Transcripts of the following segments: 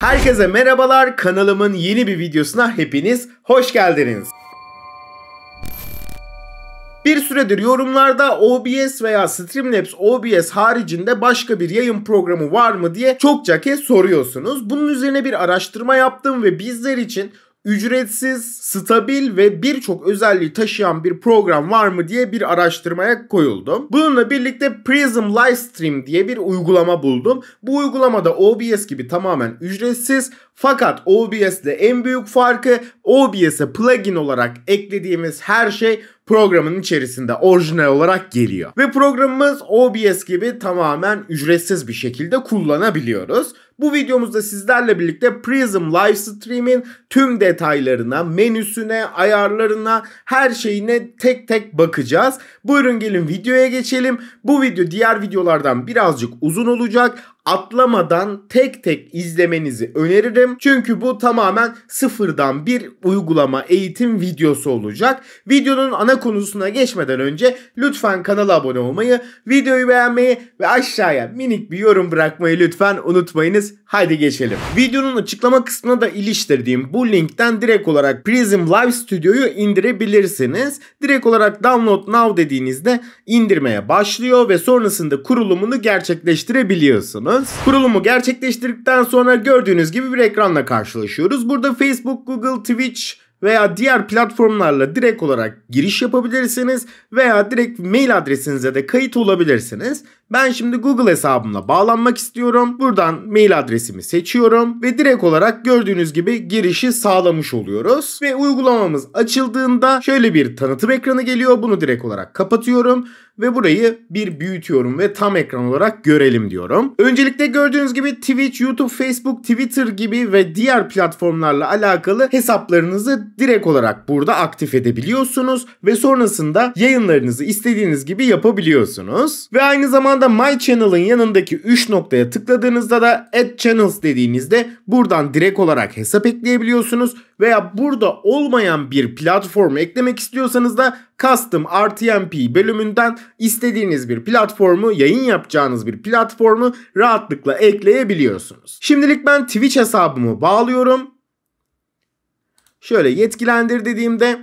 Herkese merhabalar. Kanalımın yeni bir videosuna hepiniz hoş geldiniz. Bir süredir yorumlarda OBS veya Streamlabs OBS haricinde başka bir yayın programı var mı diye çokça kez soruyorsunuz. Bunun üzerine bir araştırma yaptım ve bizler için ücretsiz, stabil ve birçok özelliği taşıyan bir program var mı diye bir araştırmaya koyuldum. Bununla birlikte Prism Livestream diye bir uygulama buldum. Bu uygulamada OBS gibi tamamen ücretsiz fakat OBS'de en büyük farkı OBS'e plugin olarak eklediğimiz her şey programın içerisinde orijinal olarak geliyor. Ve programımız OBS gibi tamamen ücretsiz bir şekilde kullanabiliyoruz. Bu videomuzda sizlerle birlikte Prism Livestream'in tüm detaylarına, menüsüne, ayarlarına, her şeyine tek tek bakacağız. Buyurun gelin videoya geçelim. Bu video diğer videolardan birazcık uzun olacak atlamadan tek tek izlemenizi öneririm. Çünkü bu tamamen sıfırdan bir uygulama eğitim videosu olacak. Videonun ana konusuna geçmeden önce lütfen kanala abone olmayı, videoyu beğenmeyi ve aşağıya minik bir yorum bırakmayı lütfen unutmayınız. Haydi geçelim. Videonun açıklama kısmına da iliştirdiğim bu linkten direkt olarak Prism Live Studio'yu indirebilirsiniz. Direkt olarak download now dediğinizde indirmeye başlıyor ve sonrasında kurulumunu gerçekleştirebiliyorsunuz. Performance. Kurulumu gerçekleştirdikten sonra gördüğünüz gibi bir ekranla karşılaşıyoruz. Burada Facebook, Google, Twitch veya diğer platformlarla direkt olarak giriş yapabilirsiniz veya direkt mail adresinize de kayıt olabilirsiniz. Ben şimdi Google hesabımla bağlanmak istiyorum. Buradan mail adresimi seçiyorum ve direkt olarak gördüğünüz gibi girişi sağlamış oluyoruz. Ve uygulamamız açıldığında şöyle bir tanıtım ekranı geliyor. Bunu direkt olarak kapatıyorum ve burayı bir büyütüyorum ve tam ekran olarak görelim diyorum. Öncelikle gördüğünüz gibi Twitch, YouTube, Facebook, Twitter gibi ve diğer platformlarla alakalı hesaplarınızı direkt olarak burada aktif edebiliyorsunuz ve sonrasında yayınlarınızı istediğiniz gibi yapabiliyorsunuz. Ve aynı zamanda anda My Channel'ın yanındaki 3 noktaya tıkladığınızda da Add Channels dediğinizde buradan direkt olarak hesap ekleyebiliyorsunuz veya burada olmayan bir platform eklemek istiyorsanız da Custom RTMP bölümünden istediğiniz bir platformu, yayın yapacağınız bir platformu rahatlıkla ekleyebiliyorsunuz. Şimdilik ben Twitch hesabımı bağlıyorum. Şöyle yetkilendir dediğimde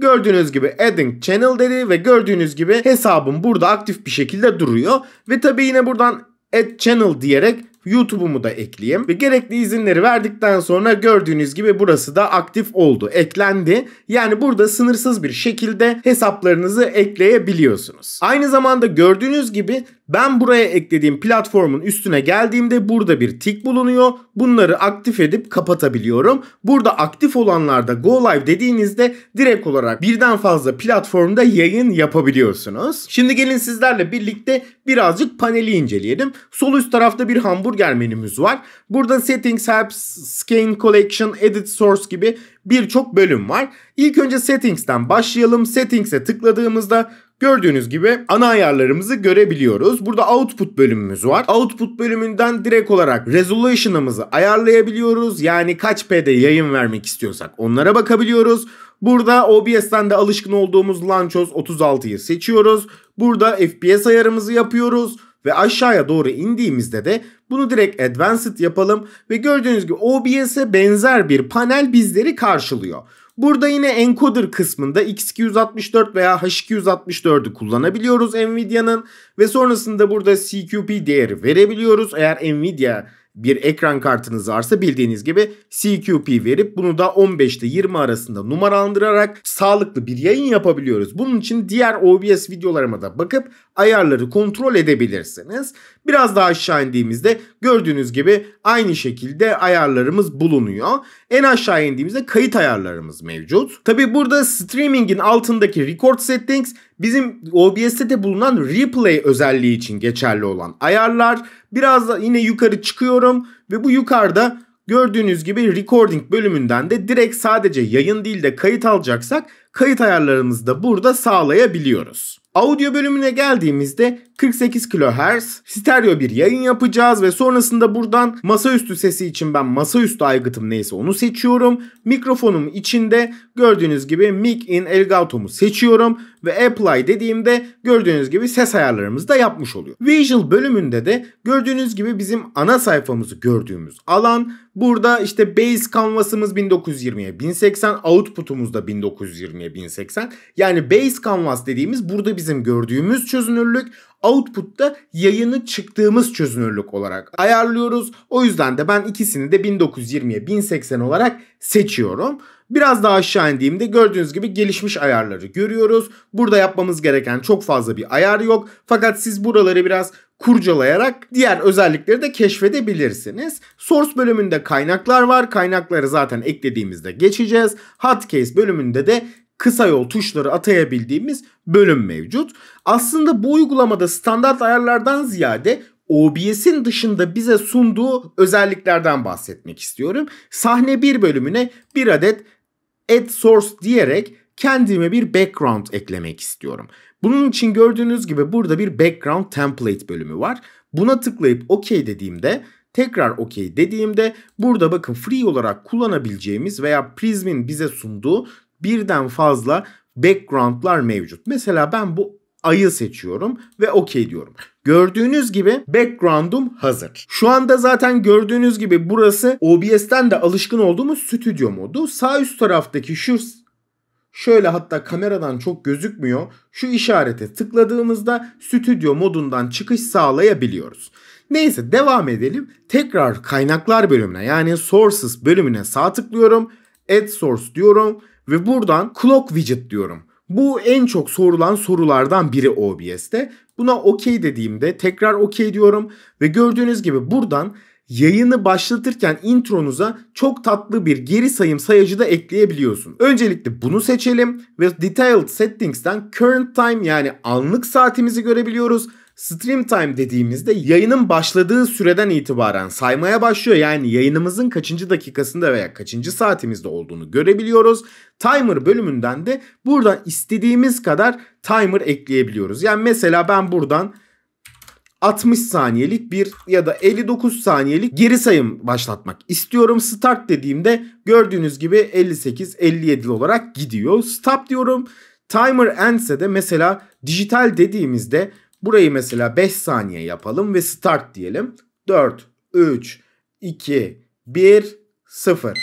Gördüğünüz gibi adding channel dedi ve gördüğünüz gibi hesabım burada aktif bir şekilde duruyor. Ve tabi yine buradan add channel diyerek YouTube'umu da ekleyeyim. Ve gerekli izinleri verdikten sonra gördüğünüz gibi burası da aktif oldu, eklendi. Yani burada sınırsız bir şekilde hesaplarınızı ekleyebiliyorsunuz. Aynı zamanda gördüğünüz gibi ben buraya eklediğim platformun üstüne geldiğimde burada bir tik bulunuyor. Bunları aktif edip kapatabiliyorum. Burada aktif olanlarda Go Live dediğinizde direkt olarak birden fazla platformda yayın yapabiliyorsunuz. Şimdi gelin sizlerle birlikte birazcık paneli inceleyelim. Sol üst tarafta bir hamburger menümüz var. Burada Settings, Help, Scan Collection, Edit Source gibi birçok bölüm var. İlk önce Settings'ten başlayalım. Settings'e tıkladığımızda Gördüğünüz gibi ana ayarlarımızı görebiliyoruz. Burada output bölümümüz var. Output bölümünden direkt olarak resolution'ımızı ayarlayabiliyoruz. Yani kaç p'de yayın vermek istiyorsak onlara bakabiliyoruz. Burada OBS'ten de alışkın olduğumuz Lanchos 36'yı seçiyoruz. Burada FPS ayarımızı yapıyoruz ve aşağıya doğru indiğimizde de bunu direkt advanced yapalım ve gördüğünüz gibi OBS'e benzer bir panel bizleri karşılıyor. Burada yine encoder kısmında X264 veya H264'ü kullanabiliyoruz Nvidia'nın ve sonrasında burada CQP değeri verebiliyoruz. Eğer Nvidia bir ekran kartınız varsa bildiğiniz gibi CQP verip bunu da 15 ile 20 arasında numaralandırarak sağlıklı bir yayın yapabiliyoruz. Bunun için diğer OBS videolarıma da bakıp ayarları kontrol edebilirsiniz. Biraz daha aşağı indiğimizde gördüğünüz gibi aynı şekilde ayarlarımız bulunuyor. En aşağı indiğimizde kayıt ayarlarımız mevcut. Tabi burada streaming'in altındaki record settings bizim OBS'te bulunan replay özelliği için geçerli olan ayarlar. Biraz da yine yukarı çıkıyorum ve bu yukarıda Gördüğünüz gibi recording bölümünden de direkt sadece yayın değil de kayıt alacaksak kayıt ayarlarımızı da burada sağlayabiliyoruz. Audio bölümüne geldiğimizde 48 kHz stereo bir yayın yapacağız ve sonrasında buradan masaüstü sesi için ben masaüstü aygıtım neyse onu seçiyorum. Mikrofonum içinde gördüğünüz gibi Mic in Elgato'mu seçiyorum ve Apply dediğimde gördüğünüz gibi ses ayarlarımız da yapmış oluyor. Visual bölümünde de gördüğünüz gibi bizim ana sayfamızı gördüğümüz alan burada işte base canvas'ımız 1920'ye 1080 output'umuz da 1920'ye 1080 yani base canvas dediğimiz burada bizim bizim gördüğümüz çözünürlük output'ta yayını çıktığımız çözünürlük olarak ayarlıyoruz. O yüzden de ben ikisini de 1920'ye 1080 olarak seçiyorum. Biraz daha aşağı indiğimde gördüğünüz gibi gelişmiş ayarları görüyoruz. Burada yapmamız gereken çok fazla bir ayar yok. Fakat siz buraları biraz kurcalayarak diğer özellikleri de keşfedebilirsiniz. Source bölümünde kaynaklar var. Kaynakları zaten eklediğimizde geçeceğiz. Hotcase bölümünde de kısa yol tuşları atayabildiğimiz bölüm mevcut. Aslında bu uygulamada standart ayarlardan ziyade OBS'in dışında bize sunduğu özelliklerden bahsetmek istiyorum. Sahne 1 bölümüne bir adet add source diyerek kendime bir background eklemek istiyorum. Bunun için gördüğünüz gibi burada bir background template bölümü var. Buna tıklayıp OK dediğimde tekrar OK dediğimde burada bakın free olarak kullanabileceğimiz veya Prism'in bize sunduğu birden fazla backgroundlar mevcut. Mesela ben bu ayı seçiyorum ve okey diyorum. Gördüğünüz gibi background'um hazır. Şu anda zaten gördüğünüz gibi burası OBS'ten de alışkın olduğumuz stüdyo modu. Sağ üst taraftaki şu Şöyle hatta kameradan çok gözükmüyor. Şu işarete tıkladığımızda stüdyo modundan çıkış sağlayabiliyoruz. Neyse devam edelim. Tekrar kaynaklar bölümüne yani sources bölümüne sağ tıklıyorum. Add source diyorum ve buradan clock widget diyorum. Bu en çok sorulan sorulardan biri OBS'te. Buna OK dediğimde tekrar OK diyorum ve gördüğünüz gibi buradan yayını başlatırken intronuza çok tatlı bir geri sayım sayacı da ekleyebiliyorsun. Öncelikle bunu seçelim ve Detailed Settings'ten Current Time yani anlık saatimizi görebiliyoruz. Stream time dediğimizde yayının başladığı süreden itibaren saymaya başlıyor. Yani yayınımızın kaçıncı dakikasında veya kaçıncı saatimizde olduğunu görebiliyoruz. Timer bölümünden de buradan istediğimiz kadar timer ekleyebiliyoruz. Yani mesela ben buradan 60 saniyelik bir ya da 59 saniyelik geri sayım başlatmak istiyorum. Start dediğimde gördüğünüz gibi 58 57 olarak gidiyor. Stop diyorum. Timer endse de mesela dijital dediğimizde Burayı mesela 5 saniye yapalım ve start diyelim. 4, 3, 2, 1, 0.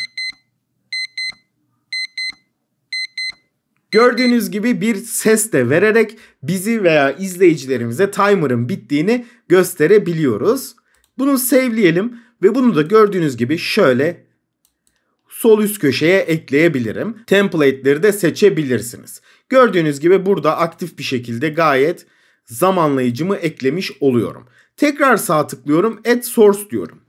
Gördüğünüz gibi bir ses de vererek bizi veya izleyicilerimize timer'ın bittiğini gösterebiliyoruz. Bunu save'leyelim ve bunu da gördüğünüz gibi şöyle sol üst köşeye ekleyebilirim. Template'leri de seçebilirsiniz. Gördüğünüz gibi burada aktif bir şekilde gayet zamanlayıcımı eklemiş oluyorum. Tekrar sağ tıklıyorum add source diyorum.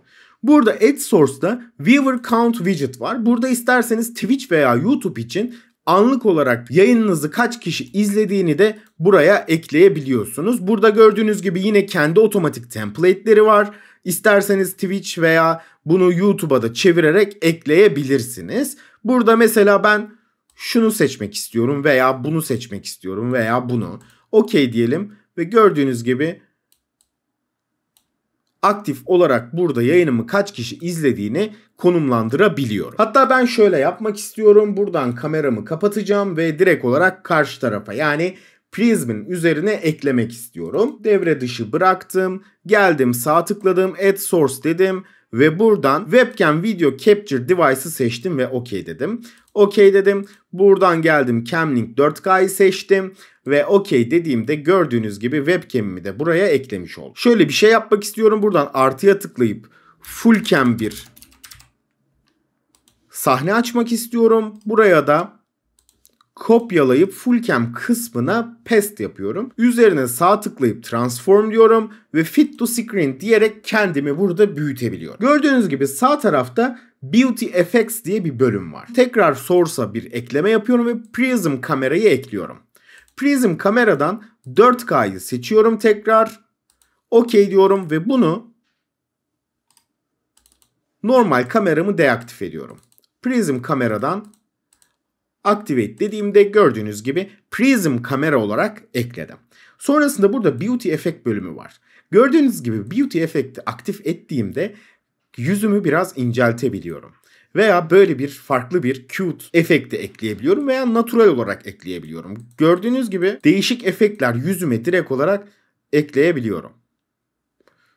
Burada add source'da viewer count widget var. Burada isterseniz Twitch veya YouTube için anlık olarak yayınınızı kaç kişi izlediğini de buraya ekleyebiliyorsunuz. Burada gördüğünüz gibi yine kendi otomatik template'leri var. İsterseniz Twitch veya bunu YouTube'a da çevirerek ekleyebilirsiniz. Burada mesela ben şunu seçmek istiyorum veya bunu seçmek istiyorum veya bunu. Okey diyelim. Ve gördüğünüz gibi aktif olarak burada yayınımı kaç kişi izlediğini konumlandırabiliyorum. Hatta ben şöyle yapmak istiyorum. Buradan kameramı kapatacağım ve direkt olarak karşı tarafa yani Prism'in üzerine eklemek istiyorum. Devre dışı bıraktım. Geldim sağ tıkladım. Add source dedim. Ve buradan webcam video capture device'ı seçtim ve OK dedim. OK dedim. Buradan geldim Camlink 4K'yı seçtim ve okey dediğimde gördüğünüz gibi webcam'imi de buraya eklemiş oldum. Şöyle bir şey yapmak istiyorum. Buradan artıya tıklayıp full cam bir sahne açmak istiyorum. Buraya da kopyalayıp full cam kısmına paste yapıyorum. Üzerine sağ tıklayıp transform diyorum ve fit to screen diyerek kendimi burada büyütebiliyorum. Gördüğünüz gibi sağ tarafta Beauty Effects diye bir bölüm var. Tekrar source'a bir ekleme yapıyorum ve Prism kamerayı ekliyorum. Prism kameradan 4K'yı seçiyorum tekrar. OK diyorum ve bunu normal kameramı deaktif ediyorum. Prism kameradan activate dediğimde gördüğünüz gibi Prism kamera olarak ekledim. Sonrasında burada Beauty Effect bölümü var. Gördüğünüz gibi Beauty Effect'i aktif ettiğimde yüzümü biraz inceltebiliyorum veya böyle bir farklı bir cute efekti ekleyebiliyorum veya natural olarak ekleyebiliyorum. Gördüğünüz gibi değişik efektler yüzüme direkt olarak ekleyebiliyorum.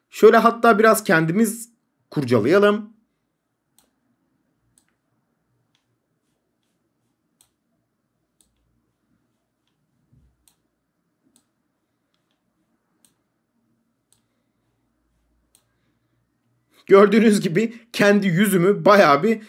Şöyle hatta biraz kendimiz kurcalayalım. Gördüğünüz gibi kendi yüzümü bayağı bir e,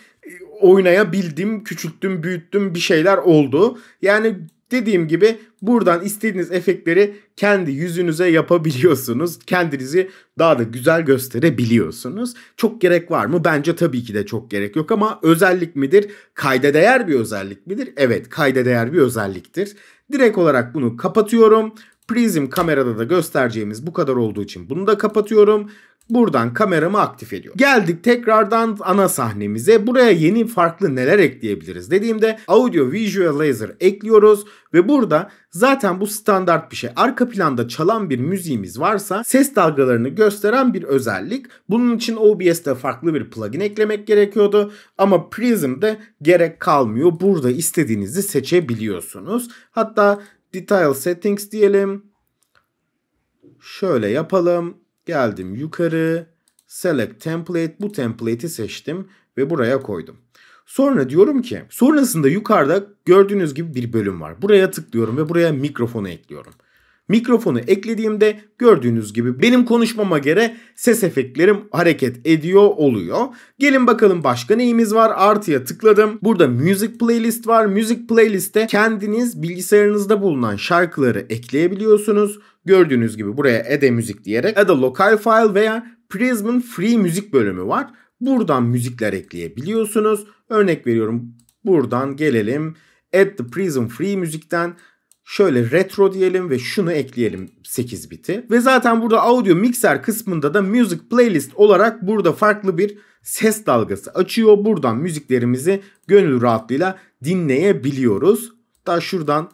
oynayabildim, küçülttüm, büyüttüm bir şeyler oldu. Yani dediğim gibi buradan istediğiniz efektleri kendi yüzünüze yapabiliyorsunuz. Kendinizi daha da güzel gösterebiliyorsunuz. Çok gerek var mı? Bence tabii ki de çok gerek yok ama özellik midir? Kayda değer bir özellik midir? Evet, kayda değer bir özelliktir. Direkt olarak bunu kapatıyorum. Prism kamerada da göstereceğimiz bu kadar olduğu için bunu da kapatıyorum. Buradan kameramı aktif ediyor. Geldik tekrardan ana sahnemize. Buraya yeni farklı neler ekleyebiliriz dediğimde Audio visual laser ekliyoruz ve burada zaten bu standart bir şey. Arka planda çalan bir müziğimiz varsa ses dalgalarını gösteren bir özellik. Bunun için OBS'te farklı bir plugin eklemek gerekiyordu ama Prism'de gerek kalmıyor. Burada istediğinizi seçebiliyorsunuz. Hatta Detail Settings diyelim. Şöyle yapalım. Geldim yukarı. Select template. Bu template'i seçtim ve buraya koydum. Sonra diyorum ki sonrasında yukarıda gördüğünüz gibi bir bölüm var. Buraya tıklıyorum ve buraya mikrofonu ekliyorum. Mikrofonu eklediğimde gördüğünüz gibi benim konuşmama göre ses efektlerim hareket ediyor oluyor. Gelin bakalım başka neyimiz var? Artıya tıkladım. Burada Music Playlist var. Music Playlist'te kendiniz bilgisayarınızda bulunan şarkıları ekleyebiliyorsunuz. Gördüğünüz gibi buraya Ede Müzik diyerek ya da Local File veya Prism'ın Free Müzik bölümü var. Buradan müzikler ekleyebiliyorsunuz. Örnek veriyorum buradan gelelim. At the Prism Free müzikten şöyle retro diyelim ve şunu ekleyelim 8 biti. Ve zaten burada audio mixer kısmında da music playlist olarak burada farklı bir ses dalgası açıyor. Buradan müziklerimizi gönül rahatlığıyla dinleyebiliyoruz. da şuradan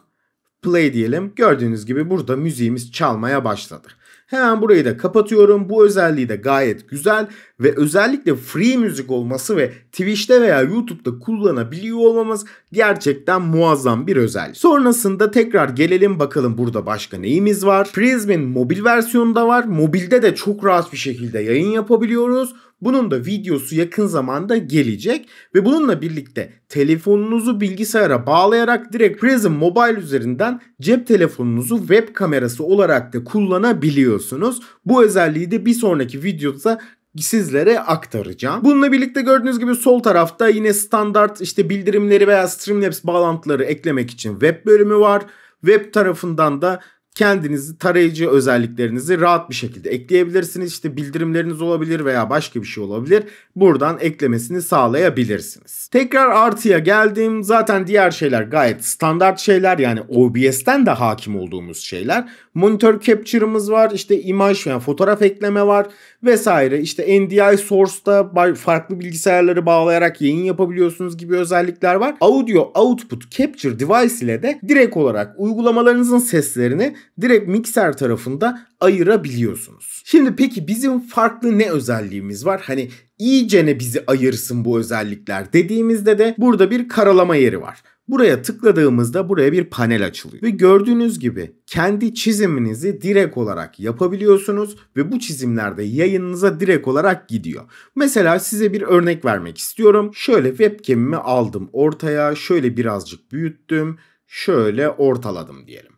play diyelim. Gördüğünüz gibi burada müziğimiz çalmaya başladı. Hemen burayı da kapatıyorum. Bu özelliği de gayet güzel ve özellikle free müzik olması ve Twitch'te veya YouTube'da kullanabiliyor olmamız gerçekten muazzam bir özellik. Sonrasında tekrar gelelim bakalım burada başka neyimiz var. Prism'in mobil versiyonu da var. Mobilde de çok rahat bir şekilde yayın yapabiliyoruz. Bunun da videosu yakın zamanda gelecek ve bununla birlikte telefonunuzu bilgisayara bağlayarak direkt Prism Mobile üzerinden cep telefonunuzu web kamerası olarak da kullanabiliyorsunuz. Bu özelliği de bir sonraki videoda sizlere aktaracağım. Bununla birlikte gördüğünüz gibi sol tarafta yine standart işte bildirimleri veya Streamlabs bağlantıları eklemek için web bölümü var. Web tarafından da kendinizi tarayıcı özelliklerinizi rahat bir şekilde ekleyebilirsiniz. İşte bildirimleriniz olabilir veya başka bir şey olabilir. Buradan eklemesini sağlayabilirsiniz. Tekrar artıya geldim. Zaten diğer şeyler gayet standart şeyler yani OBS'ten de hakim olduğumuz şeyler. Monitor capture'ımız var. işte imaj yani fotoğraf ekleme var vesaire. İşte NDI source'da farklı bilgisayarları bağlayarak yayın yapabiliyorsunuz gibi özellikler var. Audio output capture device ile de direkt olarak uygulamalarınızın seslerini direkt mikser tarafında ayırabiliyorsunuz. Şimdi peki bizim farklı ne özelliğimiz var? Hani iyice ne bizi ayırsın bu özellikler dediğimizde de burada bir karalama yeri var. Buraya tıkladığımızda buraya bir panel açılıyor. Ve gördüğünüz gibi kendi çiziminizi direkt olarak yapabiliyorsunuz ve bu çizimlerde yayınınıza direkt olarak gidiyor. Mesela size bir örnek vermek istiyorum. Şöyle webcam'imi aldım ortaya, şöyle birazcık büyüttüm, şöyle ortaladım diyelim.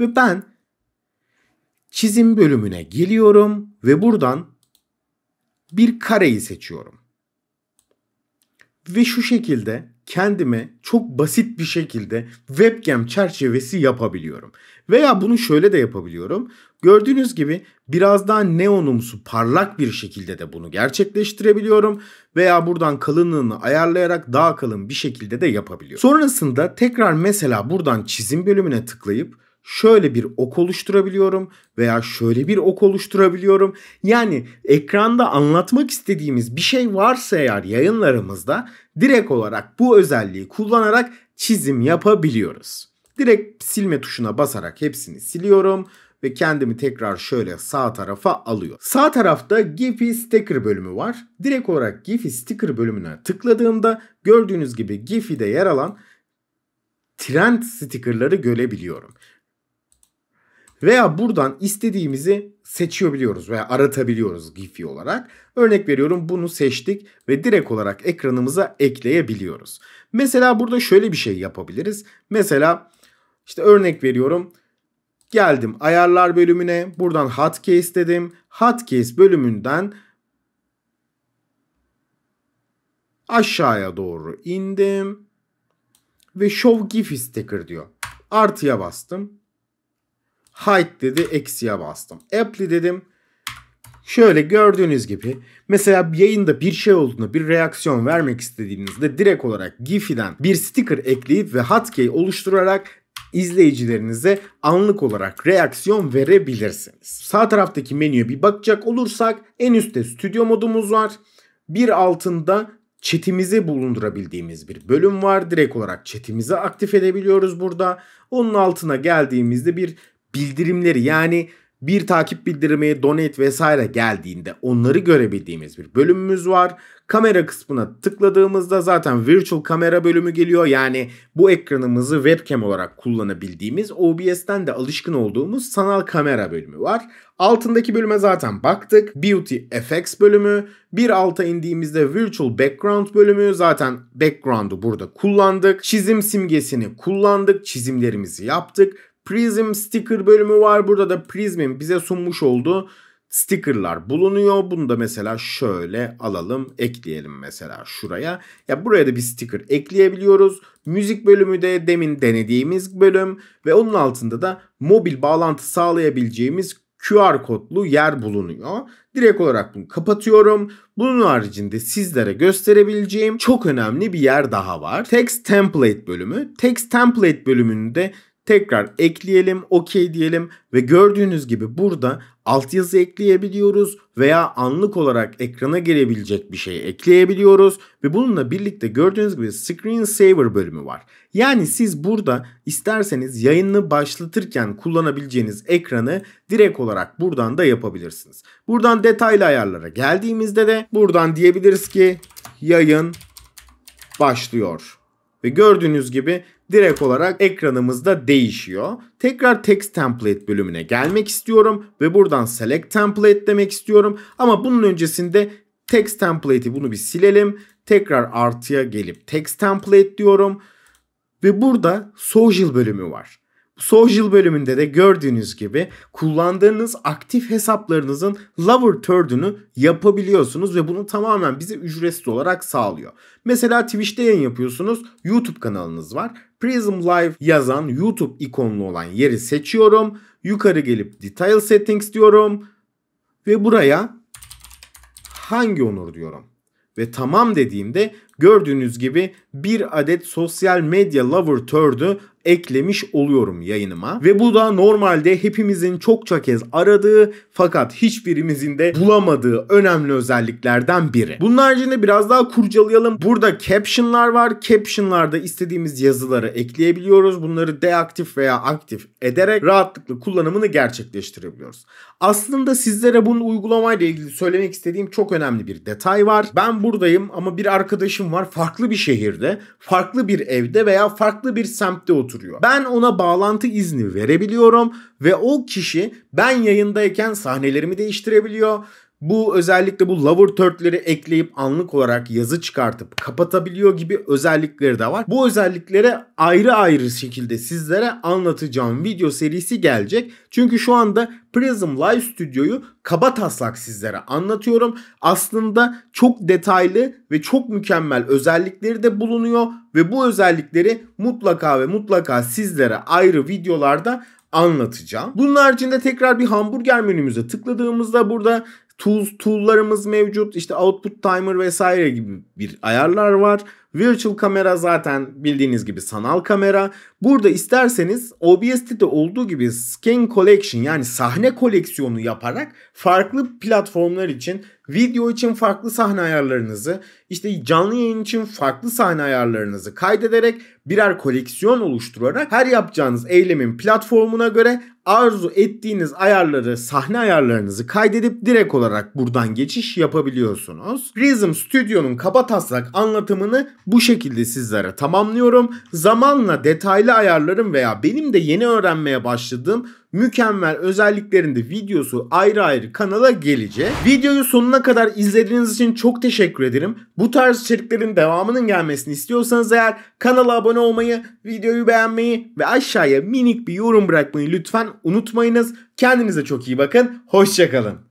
Ve ben çizim bölümüne geliyorum ve buradan bir kareyi seçiyorum. Ve şu şekilde kendime çok basit bir şekilde webcam çerçevesi yapabiliyorum. Veya bunu şöyle de yapabiliyorum. Gördüğünüz gibi biraz daha neonumsu parlak bir şekilde de bunu gerçekleştirebiliyorum. Veya buradan kalınlığını ayarlayarak daha kalın bir şekilde de yapabiliyorum. Sonrasında tekrar mesela buradan çizim bölümüne tıklayıp şöyle bir ok oluşturabiliyorum veya şöyle bir ok oluşturabiliyorum. Yani ekranda anlatmak istediğimiz bir şey varsa eğer yayınlarımızda direkt olarak bu özelliği kullanarak çizim yapabiliyoruz. Direkt silme tuşuna basarak hepsini siliyorum ve kendimi tekrar şöyle sağ tarafa alıyor. Sağ tarafta Giphy Sticker bölümü var. Direkt olarak Giphy Sticker bölümüne tıkladığımda gördüğünüz gibi Giphy'de yer alan trend stickerları görebiliyorum. Veya buradan istediğimizi seçiyorbiliyoruz veya aratabiliyoruz GIF'i olarak. Örnek veriyorum bunu seçtik ve direkt olarak ekranımıza ekleyebiliyoruz. Mesela burada şöyle bir şey yapabiliriz. Mesela işte örnek veriyorum. Geldim ayarlar bölümüne. Buradan hotkeys dedim. Hotkeys bölümünden aşağıya doğru indim. Ve show gif sticker diyor. Artıya bastım height dedi eksiye bastım. Apply dedim. Şöyle gördüğünüz gibi mesela bir yayında bir şey olduğunda bir reaksiyon vermek istediğinizde direkt olarak Giphy'den bir sticker ekleyip ve hotkey oluşturarak izleyicilerinize anlık olarak reaksiyon verebilirsiniz. Sağ taraftaki menüye bir bakacak olursak en üstte stüdyo modumuz var. Bir altında chatimizi bulundurabildiğimiz bir bölüm var. Direkt olarak chatimizi aktif edebiliyoruz burada. Onun altına geldiğimizde bir bildirimleri yani bir takip bildirimi, donate vesaire geldiğinde onları görebildiğimiz bir bölümümüz var. Kamera kısmına tıkladığımızda zaten virtual kamera bölümü geliyor. Yani bu ekranımızı webcam olarak kullanabildiğimiz OBS'ten de alışkın olduğumuz sanal kamera bölümü var. Altındaki bölüme zaten baktık. Beauty effects bölümü. Bir alta indiğimizde Virtual Background bölümü. Zaten background'u burada kullandık. Çizim simgesini kullandık. Çizimlerimizi yaptık. Prism sticker bölümü var. Burada da Prism'in bize sunmuş olduğu stickerlar bulunuyor. Bunu da mesela şöyle alalım, ekleyelim mesela şuraya. Ya buraya da bir sticker ekleyebiliyoruz. Müzik bölümü de demin denediğimiz bölüm ve onun altında da mobil bağlantı sağlayabileceğimiz QR kodlu yer bulunuyor. Direkt olarak bunu kapatıyorum. Bunun haricinde sizlere gösterebileceğim çok önemli bir yer daha var. Text Template bölümü. Text Template bölümünde tekrar ekleyelim, okey diyelim ve gördüğünüz gibi burada altyazı ekleyebiliyoruz veya anlık olarak ekrana gelebilecek bir şey ekleyebiliyoruz ve bununla birlikte gördüğünüz gibi Screen Saver bölümü var. Yani siz burada isterseniz yayını başlatırken kullanabileceğiniz ekranı direkt olarak buradan da yapabilirsiniz. Buradan detaylı ayarlara geldiğimizde de buradan diyebiliriz ki yayın başlıyor. Ve gördüğünüz gibi direkt olarak ekranımızda değişiyor. Tekrar text template bölümüne gelmek istiyorum ve buradan select template demek istiyorum. Ama bunun öncesinde text template'i bunu bir silelim. Tekrar artıya gelip text template diyorum. Ve burada social bölümü var. Social bölümünde de gördüğünüz gibi kullandığınız aktif hesaplarınızın lover third'ünü yapabiliyorsunuz ve bunu tamamen bize ücretsiz olarak sağlıyor. Mesela Twitch'te yayın yapıyorsunuz, YouTube kanalınız var. Prism Live yazan YouTube ikonlu olan yeri seçiyorum. Yukarı gelip Detail Settings diyorum. Ve buraya hangi onur diyorum. Ve tamam dediğimde gördüğünüz gibi bir adet sosyal medya lover tördü eklemiş oluyorum yayınıma. Ve bu da normalde hepimizin çokça kez aradığı fakat hiçbirimizin de bulamadığı önemli özelliklerden biri. Bunun haricinde biraz daha kurcalayalım. Burada captionlar var. Captionlarda istediğimiz yazıları ekleyebiliyoruz. Bunları deaktif veya aktif ederek rahatlıkla kullanımını gerçekleştirebiliyoruz. Aslında sizlere bunun uygulamayla ilgili söylemek istediğim çok önemli bir detay var. Ben buradayım ama bir arkadaşım var farklı bir şehirde, farklı bir evde veya farklı bir semtte oturuyor oturuyor. Ben ona bağlantı izni verebiliyorum ve o kişi ben yayındayken sahnelerimi değiştirebiliyor bu özellikle bu laboratuörleri ekleyip anlık olarak yazı çıkartıp kapatabiliyor gibi özellikleri de var. Bu özelliklere ayrı ayrı şekilde sizlere anlatacağım video serisi gelecek. Çünkü şu anda Prism Live Studio'yu kaba taslak sizlere anlatıyorum. Aslında çok detaylı ve çok mükemmel özellikleri de bulunuyor ve bu özellikleri mutlaka ve mutlaka sizlere ayrı videolarda anlatacağım. Bunun haricinde tekrar bir hamburger menümüze tıkladığımızda burada tools, tool'larımız mevcut. İşte output timer vesaire gibi bir ayarlar var. Virtual kamera zaten bildiğiniz gibi sanal kamera. Burada isterseniz OBS'de olduğu gibi scan collection yani sahne koleksiyonu yaparak farklı platformlar için video için farklı sahne ayarlarınızı, işte canlı yayın için farklı sahne ayarlarınızı kaydederek birer koleksiyon oluşturarak her yapacağınız eylemin platformuna göre arzu ettiğiniz ayarları, sahne ayarlarınızı kaydedip direkt olarak buradan geçiş yapabiliyorsunuz. Prism Studio'nun kaba taslak anlatımını bu şekilde sizlere tamamlıyorum. Zamanla detaylı ayarlarım veya benim de yeni öğrenmeye başladığım mükemmel özelliklerinde videosu ayrı ayrı kanala gelecek. Videoyu sonuna kadar izlediğiniz için çok teşekkür ederim. Bu tarz içeriklerin devamının gelmesini istiyorsanız eğer kanala abone olmayı, videoyu beğenmeyi ve aşağıya minik bir yorum bırakmayı lütfen unutmayınız. Kendinize çok iyi bakın. Hoşçakalın.